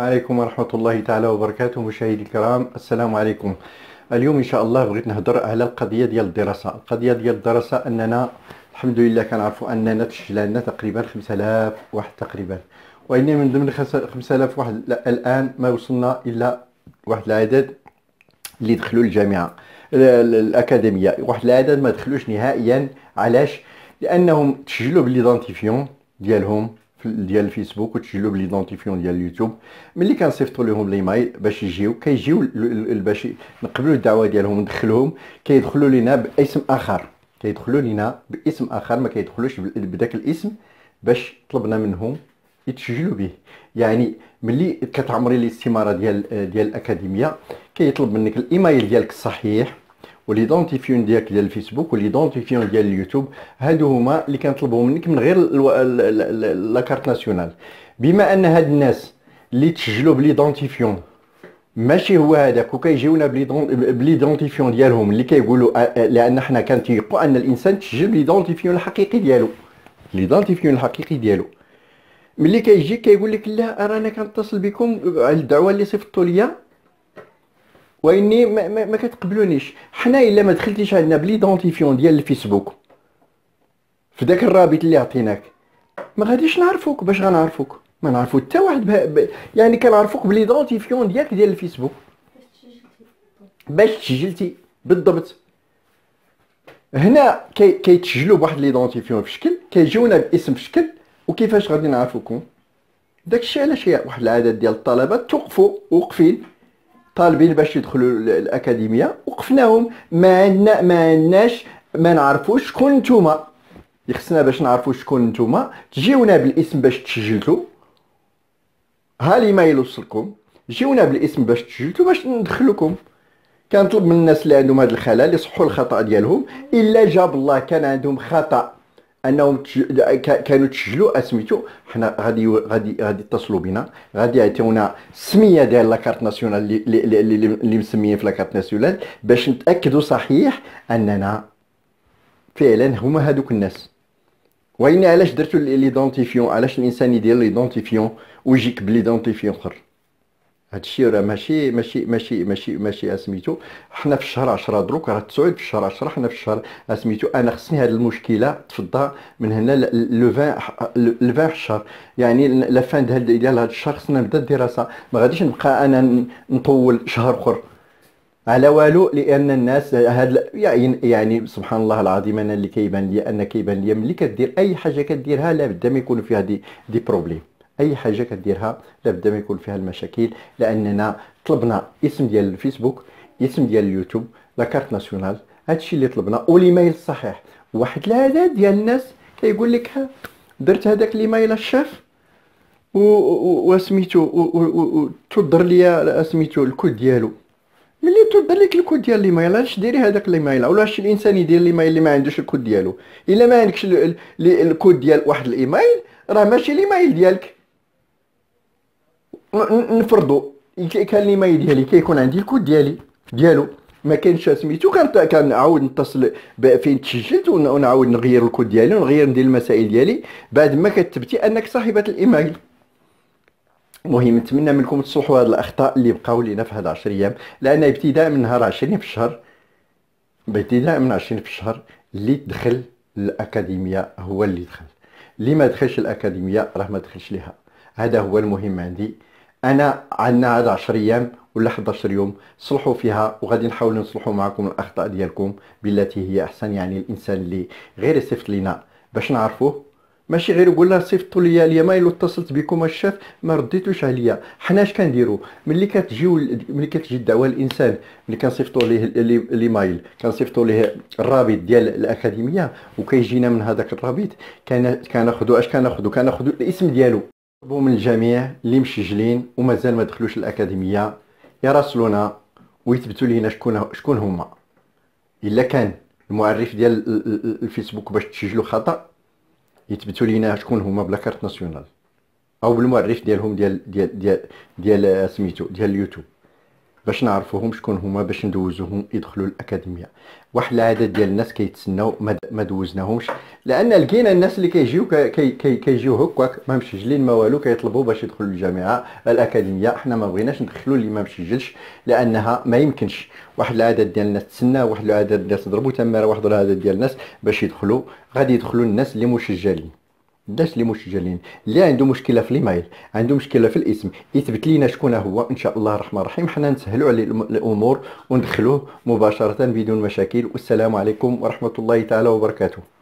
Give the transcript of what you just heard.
عليكم ورحمة الله تعالى وبركاته مشاهدي الكرام السلام عليكم اليوم إن شاء الله بغيت نهضر على القضية ديال الدراسة القضية ديال الدراسة أننا الحمد لله كنعرفوا أننا تشلالنا تقريبا 5000 واحد تقريبا وإن من ضمن 5000 واحد الآن ما وصلنا إلا واحد العدد اللي دخلوا الجامعة الأكاديمية واحد العدد ما دخلوش نهائيا علاش لأنهم تشجلوا بالليدونتيفيون ديالهم ديال الفيسبوك وتسجلوا بالايدونتيفيون ديال اليوتيوب ملي كنصيفطوا لهم ليمايل باش يجيو كيجيو باش نقبلوا الدعوه ديالهم ندخلهم كيدخلوا لينا باسم اخر كيدخلوا لينا باسم اخر ما كيدخلوش بداك الاسم باش طلبنا منهم يتسجلوا به يعني ملي كتعمري الاستماره ديال ديال الاكاديميه كيطلب منك الايميل ديالك الصحيح وليدونتيفيون ديالك ديال الفيسبوك وليدونتيفيون ديال اليوتيوب هادو هما اللي كنطلبو منك من غير لاكارت ناسيونال بما ان هاد الناس اللي تسجلوا بليدونتيفيون ماشي هو هذاك وكيجيونا بليدونتيفيون ديالهم اللي كيقولوا لان حنا كنتيقوا ان الانسان تسجل بليدونتيفيون الحقيقي ديالو ليدونتيفيون الحقيقي ديالو ملي كيجي كيقول لك لا رانا كنتصل بكم على الدعوه اللي صيفطتوا ليا واني ما, ما, ما كتقبلونيش حنا الا ما دخلتيش عندنا بليدونتيفيون ديال الفيسبوك في داك الرابط اللي عطيناك ما غاديش نعرفوك باش غنعرفوك ما نعرفو حتى واحد ب... يعني كنعرفوك بليدونتيفيون ديالك ديال الفيسبوك باش تسجلتي بالضبط هنا كي كيتسجلوا بواحد ليدونتيفيون في شكل كيجيونا باسم في شكل وكيفاش غادي نعرفوكم داكشي علاش واحد العدد ديال الطلبه توقفوا وقفين طالبين باش يدخلوا الاكاديميه وقفناهم ما عندنا ما عندناش ما نعرفوش شكون نتوما يخصنا إيه، باش نعرفوا شكون نتوما تجيونا بالاسم باش تسجلتوا ها الايميل وصلكم جيونا بالاسم باش تسجلتوا باش ندخلكم كنطلب من الناس اللي عندهم هذا الخلل يصحوا الخطا ديالهم الا جاب الله كان عندهم خطا انهم كانوا تسجلوا اسميتو حنا غادي غادي غادي يتصلوا بنا غادي يعطيونا السميه ديال لاكارت ناسيونال اللي اللي, اللي, اللي مسميين في لاكارت ناسيونال باش نتاكدوا صحيح اننا فعلا هما هذوك الناس وين علاش لي ليدونتيفيون علاش الانسان يدير ليدونتيفيون ويجيك بليدونتيفيون اخر هادشي الشيء راه ماشي ماشي ماشي ماشي ماشي اسميتو حنا في الشهر 10 دروك راه تسعود في الشهر 10 حنا في الشهر اسميتو انا خصني هاد المشكله تفضى من هنا لو 20 لو 20 شهر يعني لا فان ديال هاد الشهر خصنا نبدا الدراسه ما غاديش نبقى انا نطول شهر اخر على والو لان الناس هاد يعني سبحان الله العظيم انا اللي كيبان لي ان كيبان لي ملي كدير اي حاجه كديرها لا بد ما يكون فيها دي دي بروبليم اي حاجه كديرها لابد ما يكون فيها المشاكل لاننا طلبنا اسم ديال الفيسبوك اسم ديال اليوتيوب لاكارت ناسيونال هادشي اللي طلبنا والايميل الصحيح واحد العدد ديال الناس كيقول لك درت هذاك الايميل الشاف وسميتو تضر لي سميتو الكود ديالو ملي تضر لك الكود ديال الايميل علاش ديري هذاك الايميل ولا علاش الانسان يدير الايميل اللي ما عندوش الكود ديالو الا ما عندكش الكود ديال واحد الايميل راه ماشي الايميل ديالك نفرضوا كان لي ماي ديالي كيكون عندي الكود ديالي ديالو ما كانش سميتو كان كنعاود نتصل فين تسجلت ونعاود نغير الكود ديالي ونغير ندير المسائل ديالي بعد ما كتبتي انك صاحبه الايميل المهم نتمنى منكم تصلحوا هاد الاخطاء اللي بقاو لينا في هاد 10 ايام لان ابتداء من نهار 20 في الشهر ابتداء من 20 في الشهر اللي دخل الاكاديميه هو اللي دخل اللي ما دخلش الاكاديميه راه ما دخلش ليها هذا هو المهم عندي انا عندنا عاد 10 ايام ولا 11 يوم صلحوا فيها وغادي نحاول نصلحوا معكم الاخطاء ديالكم بالتي هي احسن يعني الانسان اللي غير يصيفط لينا باش نعرفوه ماشي غير يقول لها صيفطوا ليا مايل الا اتصلت بكم الشاف ما رديتوش عليا حنا اش كنديروا ملي كتجي ملي كتجي الدعوه الانسان ملي كنصيفطوا ليه لي مايل كنصيفطوا ليه الرابط ديال الاكاديميه وكيجينا من هذاك الرابط كان كناخذوا اش كناخذوا كناخذوا الاسم ديالو طلبوا من الجميع اللي مسجلين ومازال ما دخلوش الاكاديميه يراسلونا ويثبتوا لينا شكون شكون هما الا كان المعرف ديال الفيسبوك باش تسجلوا خطا يثبتوا لينا شكون هما بلا كارت ناسيونال او بالمعرف ديالهم ديال ديال ديال, ديال سميتو ديال اليوتيوب باش نعرفوهم شكون هما باش ندوزوهم يدخلوا الاكاديميه واحد العدد ديال الناس كيتسناو ما دوزناهمش لان لقينا الناس اللي كيجيو كيجيو هكاك ما مسجلين ما والو كيطلبوا باش يدخلوا للجامعه الاكاديميه حنا ما بغيناش ندخلوا اللي ما مسجلش لانها ما يمكنش واحد العدد ديال الناس تسنى واحد العدد ديال الناس ضربوا تماره واحد العدد ديال الناس باش يدخلوا غادي يدخلوا الناس اللي مسجلين الناس اللي مسجلين اللي عنده مشكله في الايميل عنده مشكله في الاسم يثبت لينا شكون هو ان شاء الله الرحمن الرحيم حنا نسهلوا عليه الامور وندخلوه مباشره بدون مشاكل والسلام عليكم ورحمه الله تعالى وبركاته